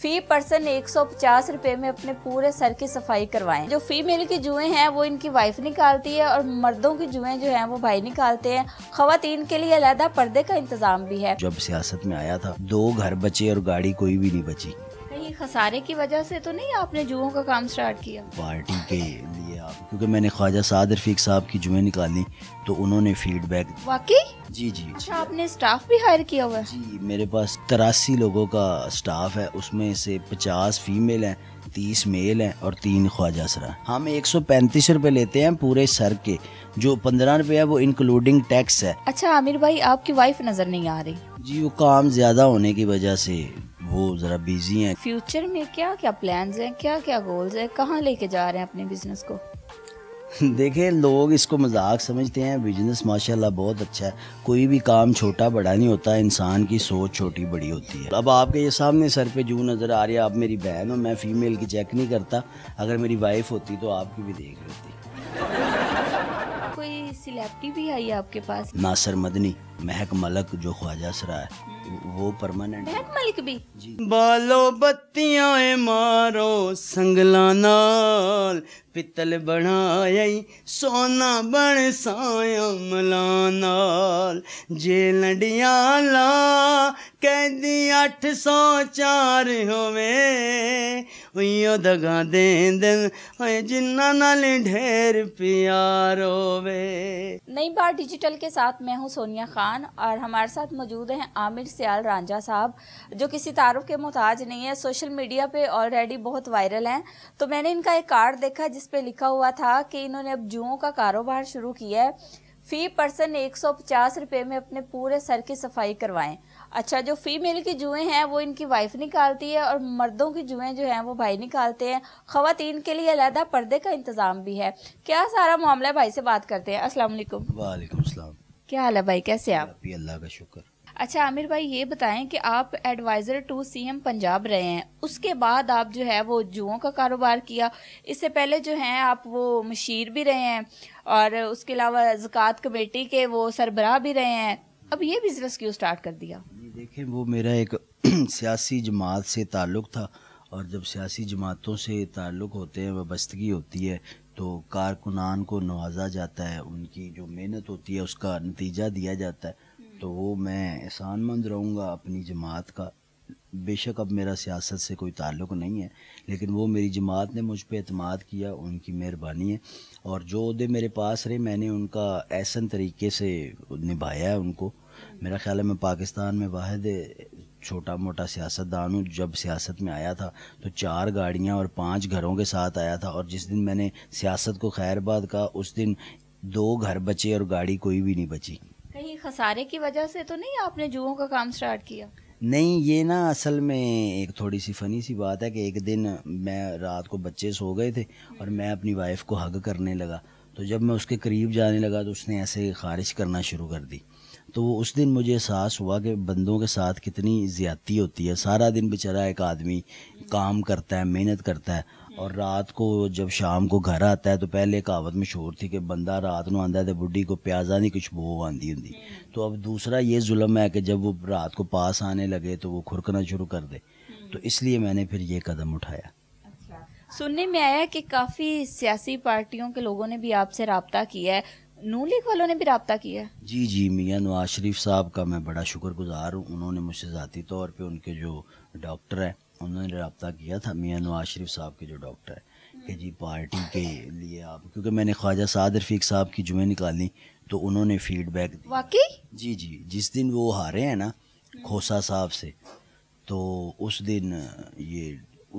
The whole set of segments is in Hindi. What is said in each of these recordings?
फी पर्सन एक सौ पचास रूपए में अपने पूरे सर की सफाई करवाएं जो फीमेल की जुए हैं वो इनकी वाइफ निकालती है और मर्दों की जुए जो हैं वो भाई निकालते हैं खातन के लिए अलहदा पर्दे का इंतजाम भी है जब सियासत में आया था दो घर बचे और गाड़ी कोई भी नहीं बची कहीं खसारे की वजह से तो नहीं आपने जुओं का काम स्टार्ट किया पार्टी के साहब क्योंकि मैंने ख्वाजा साद रफीक साहब की जुए निकाली तो उन्होंने फीडबैक वाकई जी जी अच्छा आपने स्टाफ भी हायर किया हुआ है जी मेरे पास तिरासी लोगों का स्टाफ है उसमें से पचास फीमेल हैं तीस मेल हैं और तीन ख्वाजा सरा हम एक सौ पैंतीस रूपए लेते हैं पूरे सर के जो पंद्रह रुपए है वो इंक्लूडिंग टैक्स है अच्छा आमिर भाई आपकी वाइफ नज़र नहीं आ रही जी वो काम ज़्यादा होने की वजह से वो ज़रा बिजी हैं फ्यूचर में क्या क्या प्लान्स हैं क्या क्या गोल्स हैं कहाँ लेके जा रहे हैं अपने बिजनेस को देखे लोग इसको मजाक समझते हैं बिजनेस माशाल्लाह बहुत अच्छा है कोई भी काम छोटा बड़ा नहीं होता इंसान की सोच छोटी बड़ी होती है अब आपके ये सामने सर पे जू नज़र आ रही है आप मेरी बहन हो मैं फ़ीमेल की चेक नहीं करता अगर मेरी वाइफ होती तो आपकी भी देख लेती कोई सिलेक्टी भी आई आपके पास नासर मदनी महक मलक जो ख्वाजा सरा है वो परमानेंट है मलिक भी जी बालो बत्तियां मारो संगला नाल ਪਿੱਤਲ ਬਣਾਈ ਸੋਨਾ ਬਣ ਸਾਇਆ ਮਲਾਂ ਨਾਲ ਜੇ ਲੰਡੀਆਂ ਲਾ ਕਹਿੰਦੀ 804 ਹੋਵੇ ਹੋਈਓ ਦਗਾ ਦੇਂਦੇ ਹੋਏ ਜਿਨ੍ਹਾਂ ਨਾਲ ढेर प्यार होवे नई बार डिजिटल के साथ मैं हूं सोनिया खान और हमारे साथ मौजूद हैं आमिर सियाल रांझा साहब जो किसी तारुफ के मोहताज नहीं है सोशल मीडिया पे ऑलरेडी बहुत वायरल हैं तो मैंने इनका एक कार्ड देखा जिस पे लिखा हुआ था कि इन्होंने अब जुओं का कारोबार शुरू किया है फी पर्सन एक सौ पचास रुपये में अपने पूरे सर की सफाई करवाएं अच्छा जो फीमेल की जुएँ हैं वो इनकी वाइफ निकालती है और मर्दों की जुएँ जो हैं वो भाई निकालते हैं ख़वान के लिए अलहदा पर्दे का इंतज़ाम भी है क्या सारा मामला भाई से बात करते हैं असल वालेकुम क्या हाल है भाई कैसे आप अल्लाह का शुक्र अच्छा आमिर भाई ये बताएं कि आप एडवाइज़र टू सीएम पंजाब रहे हैं उसके बाद आप जो है वो जुओं का कारोबार किया इससे पहले जो हैं आप वो मशीर भी रहे हैं और उसके अलावा ज़क़़त कमेटी के वो सरबराह भी रहे हैं अब ये बिजनेस क्यों स्टार्ट कर दिया देखें वो मेरा एक सियासी जमात से ताल्लुक़ था और जब सियासी जमातों से ताल्लुक़ होते हैं वस्तगी होती है तो कारकुनान को नवाजा जाता है उनकी जो मेहनत होती है उसका नतीजा दिया जाता है तो वो मैं एहसान मंद रहूँगा अपनी जमात का बेशक अब मेरा सियासत से कोई ताल्लुक़ नहीं है लेकिन वो मेरी जमात ने मुझ पर अतमाद किया उनकी मेहरबानी है और जो अहदे मेरे पास रहे मैंने उनका ऐसा तरीके से निभाया है उनको मेरा ख्याल है मैं पाकिस्तान में वाद छोटा मोटा सियासतदान हूँ जब सियासत में आया था तो चार गाड़ियाँ और पाँच घरों के साथ आया था और जिस दिन मैंने सियासत को खैरबाद कहा उस दिन दो घर बचे और गाड़ी कोई भी नहीं बची कहीं खसारे की वजह से तो नहीं आपने जुओं का काम स्टार्ट किया नहीं ये ना असल में एक थोड़ी सी फ़नी सी बात है कि एक दिन मैं रात को बच्चे सो गए थे और मैं अपनी वाइफ़ को हग करने लगा तो जब मैं उसके करीब जाने लगा तो उसने ऐसे खारिज करना शुरू कर दी तो वो उस दिन मुझे एहसास हुआ कि बंदों के साथ कितनी ज़्यादती होती है सारा दिन बेचारा एक आदमी काम करता है मेहनत करता है और रात को जब शाम को घर आता है तो पहले कहावत मशहूर थी कि बंदा रात तो को आंदा तो बुढ़ी को प्याजा नहीं कुछ ਬੋ ਆਂਦੀ होंगी तो अब दूसरा ये जुल्म है कि जब वो रात को पास आने लगे तो वो खुरकना शुरू कर दे तो इसलिए मैंने फिर ये कदम उठाया अच्छा। सुनने में आया कि काफ़ी सियासी पार्टियों के लोगों ने भी आपसे रबता किया है नूली वालों ने भी रहा किया जी जी मियाँ नवाज शरीफ साहब का मैं बड़ा शुक्र गुजार हूँ उन्होंने मुझसे ज़ाती तौर पर उनके जो डॉक्टर है उन्होंने रबता किया था मियाँ नवाज शरीफ साहब के जो डॉक्टर है कि जी पार्टी के लिए आप क्योंकि मैंने ख्वाजा साद रफीक साहब की जुमे निकाली तो उन्होंने फीडबैक वाकई जी जी जिस दिन वो हारे हैं ना खोसा साहब से तो उस दिन ये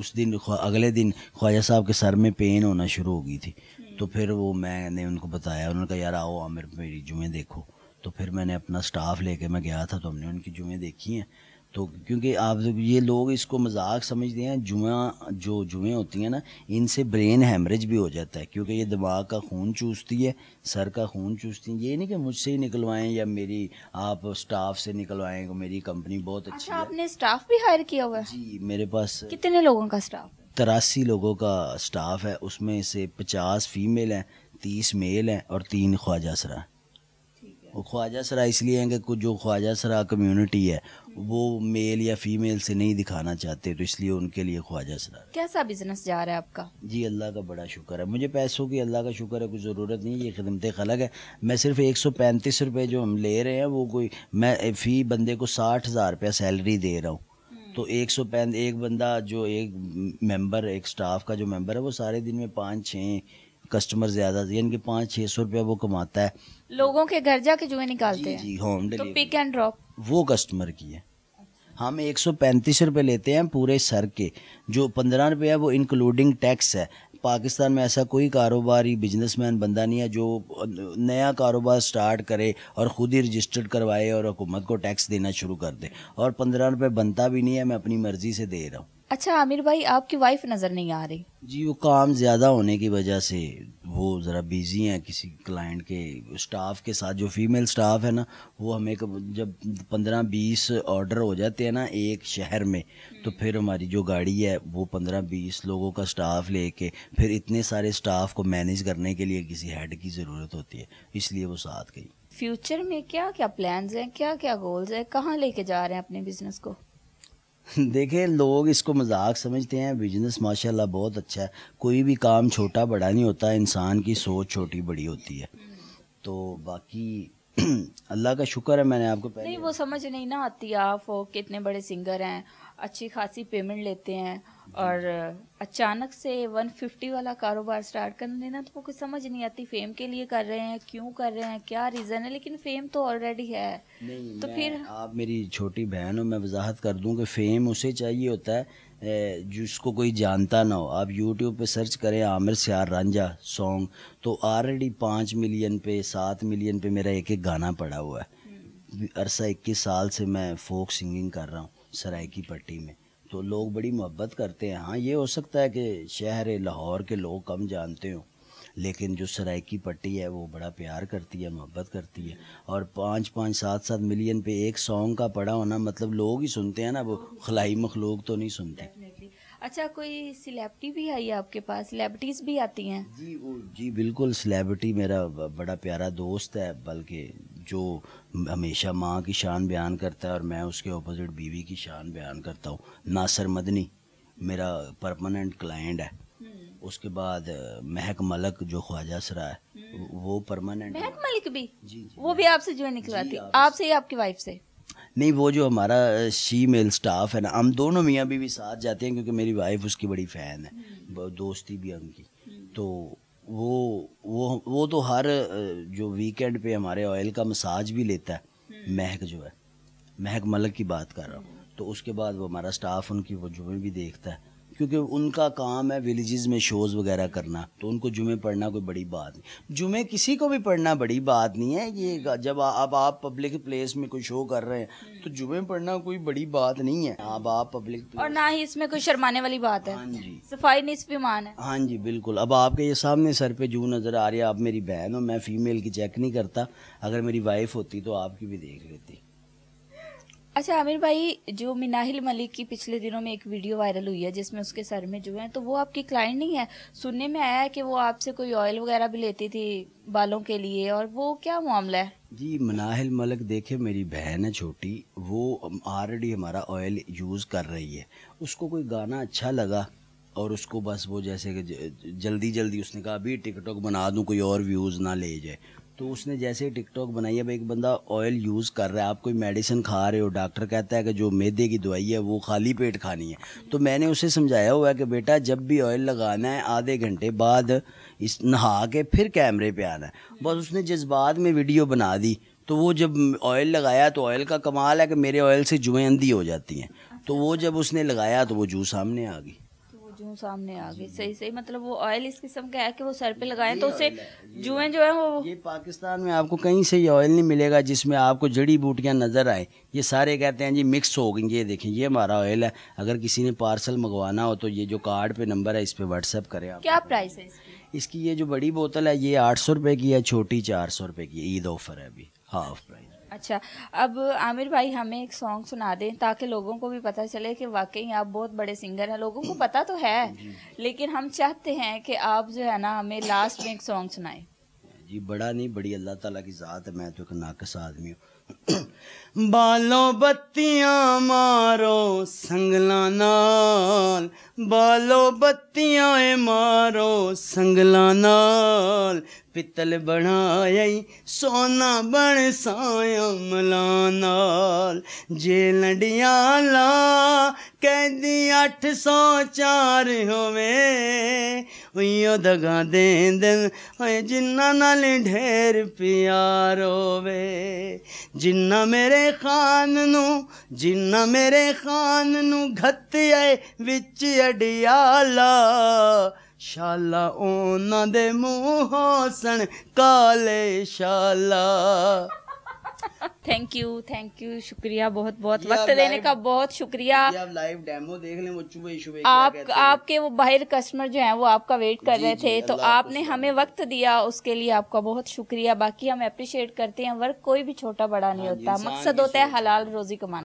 उस दिन अगले दिन ख्वाजा साहब के सर में पेन होना शुरू हो गई थी तो फिर वो मैंने उनको बताया उन्होंने कहा यार आओ आमिर मेरी जुमे देखो तो फिर मैंने अपना स्टाफ लेके मैं गया था तो हमने उनकी जुमे देखी हैं तो क्योंकि आप ये लोग इसको मजाक समझते हैं जुआ जो जुएँ होती हैं ना इनसे ब्रेन हेमरेज भी हो जाता है क्योंकि ये दिमाग का खून चूसती है सर का खून चूसती है ये नहीं कि मुझसे ही निकलवाएं या मेरी आप स्टाफ से निकलवाएं मेरी कंपनी बहुत अच्छा, अच्छी अच्छा, है आपने स्टाफ भी हायर किया हुआ है जी मेरे पास कितने लोगों का स्टाफ तिरासी लोगों का स्टाफ है उसमें से पचास फीमेल हैं तीस मेल हैं और तीन ख्वाजा सरा वो ख्वाजा सरा इसलिए हैं कि कुछ जो ख्वाजा सरा कम्युनिटी है वो मेल या फीमेल से नहीं दिखाना चाहते तो इसलिए उनके लिए ख्वाजा सरा कैसा बिजनेस जा रहा है आपका जी अल्लाह का बड़ा शुक्र है मुझे पैसों की अल्लाह का शुक्र है कोई ज़रूरत नहीं ये खदमत खलग है मैं सिर्फ एक सौ पैंतीस रुपये जो हम ले रहे हैं वो कोई मैं फ़ी बंदे को साठ हज़ार रुपया सैलरी दे रहा हूँ तो एक सौ पैं एक बंदा जो एक मेंबर एक स्टाफ का जो मेंबर है वो सारे दिन में पाँच छः कस्टमर ज्यादा यानी कि पाँच छः सौ रुपया वो कमाता है लोगों के घर जाके जुए निकालते जी, हैं जी होम डिलीवरी तो पिक एंड ड्रॉप वो कस्टमर की है हम एक सौ पैंतीस रुपये लेते हैं पूरे सर के जो पंद्रह रुपये है वो इंक्लूडिंग टैक्स है पाकिस्तान में ऐसा कोई कारोबारी बिजनेसमैन बंदा नहीं है जो नया कारोबार स्टार्ट करे और ख़ुद ही रजिस्टर्ड करवाए और हुकूमत को टैक्स देना शुरू कर दे और पंद्रह रुपये बनता भी नहीं है मैं अपनी मर्ज़ी से दे रहा हूँ अच्छा आमिर भाई आपकी वाइफ नज़र नहीं आ रही जी वो काम ज़्यादा होने की वजह से वो ज़रा बिज़ी हैं किसी क्लाइंट के स्टाफ के साथ जो फीमेल स्टाफ है ना वो हमें जब पंद्रह बीस ऑर्डर हो जाते हैं ना एक शहर में तो फिर हमारी जो गाड़ी है वो पंद्रह बीस लोगों का स्टाफ लेके फिर इतने सारे स्टाफ को मैनेज करने के लिए किसी हेड की ज़रूरत होती है इसलिए वो साथ गई फ्यूचर में क्या क्या प्लान्स हैं क्या क्या गोल्स हैं कहाँ लेके जा रहे हैं अपने बिजनेस को देखें लोग इसको मजाक समझते हैं बिजनेस माशाल्लाह बहुत अच्छा है कोई भी काम छोटा बड़ा नहीं होता इंसान की सोच छोटी बड़ी होती है तो बाकी अल्लाह का शुक्र है मैंने आपको पहले नहीं वो समझ नहीं ना आती आप कितने बड़े सिंगर हैं अच्छी खासी पेमेंट लेते हैं और अचानक से 150 वाला कारोबार स्टार्ट कर लेना तो वो कुछ समझ नहीं आती फेम के लिए कर रहे हैं क्यों कर रहे हैं क्या रीज़न है लेकिन फेम तो ऑलरेडी है नहीं, तो फिर आप मेरी छोटी बहन हो मैं वजाहत कर दूं कि फेम उसे चाहिए होता है जिसको कोई जानता ना हो आप यूट्यूब पे सर्च करें आमिर सियार रांझा सॉन्ग तो ऑलरेडी पाँच मिलियन पे सात मिलियन पे मेरा एक एक गाना पड़ा हुआ है हम्म। अरसा इक्कीस साल से मैं फोक सिंगिंग कर रहा हूँ सराय की पट्टी में तो लोग बड़ी मोहब्बत करते हैं हाँ ये हो सकता है कि शहर लाहौर के लोग कम जानते हों लेकिन जो सराय की पट्टी है वो बड़ा प्यार करती है मोहब्बत करती है और पाँच पाँच सात सात मिलियन पे एक सॉन्ग का पड़ा होना मतलब लोग ही सुनते हैं ना वो खलाई मखलूक तो नहीं सुनते अच्छा कोई सेलेब्रिटी भी आई है आपके पास सेलेब्रिटीज़ भी आती हैं जी वो जी बिल्कुल सेलेब्रिटी मेरा बड़ा प्यारा दोस्त है बल्कि जो हमेशा माँ की शान बयान करता है और मैं उसके ऑपोजिट बीवी की शान बयान करता हूँ नासर मदनी मेरा परमानेंट क्लाइंट है हम्म। उसके बाद महक मलक जो ख्वाजा सरा है हम्म। वो परमानेंट महक मलिक भी जी, जी वो भी आपसे जो है निकलवाती आपसे आप आपकी वाइफ से नहीं वो जो हमारा शी मेल स्टाफ है ना हम दोनों मियाँ भी, भी साथ जाते हैं क्योंकि मेरी वाइफ उसकी बड़ी फ़ैन है हम्म। दोस्ती भी उनकी तो वो वो वो तो हर जो वीकेंड पे हमारे ऑयल का मसाज भी लेता है हम्म। महक जो है महक मलक की बात कर रहा हूँ तो उसके बाद वो हमारा स्टाफ उनकी वजूहें भी देखता है क्योंकि उनका काम है विलेजेस में शोज़ वगैरह करना तो उनको जुमे पढ़ना कोई बड़ी बात नहीं जुमे किसी को भी पढ़ना बड़ी बात नहीं है ये जब अब आप पब्लिक प्लेस में कोई शो कर रहे हैं तो जुमे पढ़ना कोई बड़ी बात नहीं है अब आप पब्लिक और ना ही इसमें कोई शर्माने वाली बात है हाँ जी सफाई निसफ है हाँ जी बिल्कुल अब आपके ये सामने सर पे जू नज़र आ रही है आप मेरी बहन हो मैं फ़ीमेल की चेक नहीं करता अगर मेरी वाइफ होती तो आपकी भी देख लेती अच्छा आमिर भाई जो मिनाहिल मलिक की पिछले दिनों में एक वीडियो वायरल हुई है जिसमें उसके सर में जो है तो वो आपकी क्लाइंट नहीं है सुनने में आया है कि वो आपसे कोई ऑयल वगैरह भी लेती थी बालों के लिए और वो क्या मामला है जी मनाहिल मलिक देखे मेरी बहन है छोटी वो ऑलरेडी हमारा ऑयल यूज़ कर रही है उसको कोई गाना अच्छा लगा और उसको बस वो जैसे कि जल्दी जल्दी उसने कहा अभी टिकटॉक बना दूं कोई और व्यूज़ ना ले जाए तो उसने जैसे ही टिकटॉक बनाई अब एक बंदा ऑयल यूज़ कर रहा है आप कोई मेडिसिन खा रहे हो डॉक्टर कहता है कि जो मैदे की दवाई है वो खाली पेट खानी है तो मैंने उसे समझाया हुआ है कि बेटा जब भी ऑयल लगाना है आधे घंटे बाद इस नहा के फिर कैमरे पे आना है बस उसने जज्बात में वीडियो बना दी तो वो जब ऑयल लगाया तो ऑयल का कमाल है कि मेरे ऑयल से जुएँ अंधी हो जाती हैं तो वो जब उसने लगाया तो वो जू सामने आ गई जू सामने आ गई सही सही मतलब वो ऑयल इस किस्म का है कि वो सर पे लगाए तो उसे जुए जो है वो ये पाकिस्तान में आपको कहीं से ये ऑयल नहीं मिलेगा जिसमें आपको जड़ी बूटियाँ नज़र आए ये सारे कहते हैं जी मिक्स हो गई ये देखें ये हमारा ऑयल है अगर किसी ने पार्सल मंगवाना हो तो ये जो कार्ड पे नंबर है इस पर व्हाट्सअप करें आप क्या प्राइस है इसकी ये जो बड़ी बोतल है ये आठ सौ रुपये की है छोटी चार सौ रुपये की ईद ऑफर है अभी हाफ प्राइस अच्छा अब आमिर भाई हमें एक सॉन्ग सुना दें ताकि लोगों को भी पता चले कि वाकई आप बहुत बड़े सिंगर हैं लोगों को पता तो है लेकिन हम चाहते हैं कि आप जो है ना हमें लास्ट में एक सॉन्ग सुनाएं जी बड़ा नहीं बड़ी अल्लाह ताला की ज़ात है मैं तो एक नाकस आदमी हूँ बालों बत्तियां मारो संगला नाल बालों बत्तियां मारो संगला नाल ਪਿੱਤਲ ਬਣਾਈ ਸੋਨਾ ਬਣ ਸਾਇਆ ਨਾਲ ਜੇ ਲੰਡੀਆਂ ਲਾ ਕਹਿੰਦੀ 804 ਹੋਵੇ ਉਈਓ ਦਗਾ ਦੇਂਦਨ ਓਏ ਜਿੰਨਾ ਨਾਲ ਢੇਰ ਪਿਆਰ ਹੋਵੇ ਜਿੰਨਾ ਮੇਰੇ ਖਾਨ ਨੂੰ ਜਿੰਨਾ ਮੇਰੇ ਖਾਨ ਨੂੰ ਘੱਤ ਆਏ ਵਿੱਚ ਅਡਿਆਲਾ शाला ओना दे ਮੂੰਹੋਂ ਸਣ ਕਾਲੇ थैंक यू थैंक यू शुक्रिया बहुत बहुत वक्त देने का बहुत शुक्रिया आप लाइव डेमो देख लें वो चुबे चुबे आप आपके वो बाहर कस्टमर जो हैं वो आपका वेट कर रहे थे तो आपने हमें वक्त दिया उसके लिए आपका बहुत शुक्रिया बाकी हम अप्रिशिएट करते हैं वर्क कोई भी छोटा बड़ा नहीं हाँ होता मकसद होता है हलाल रोजी कमाना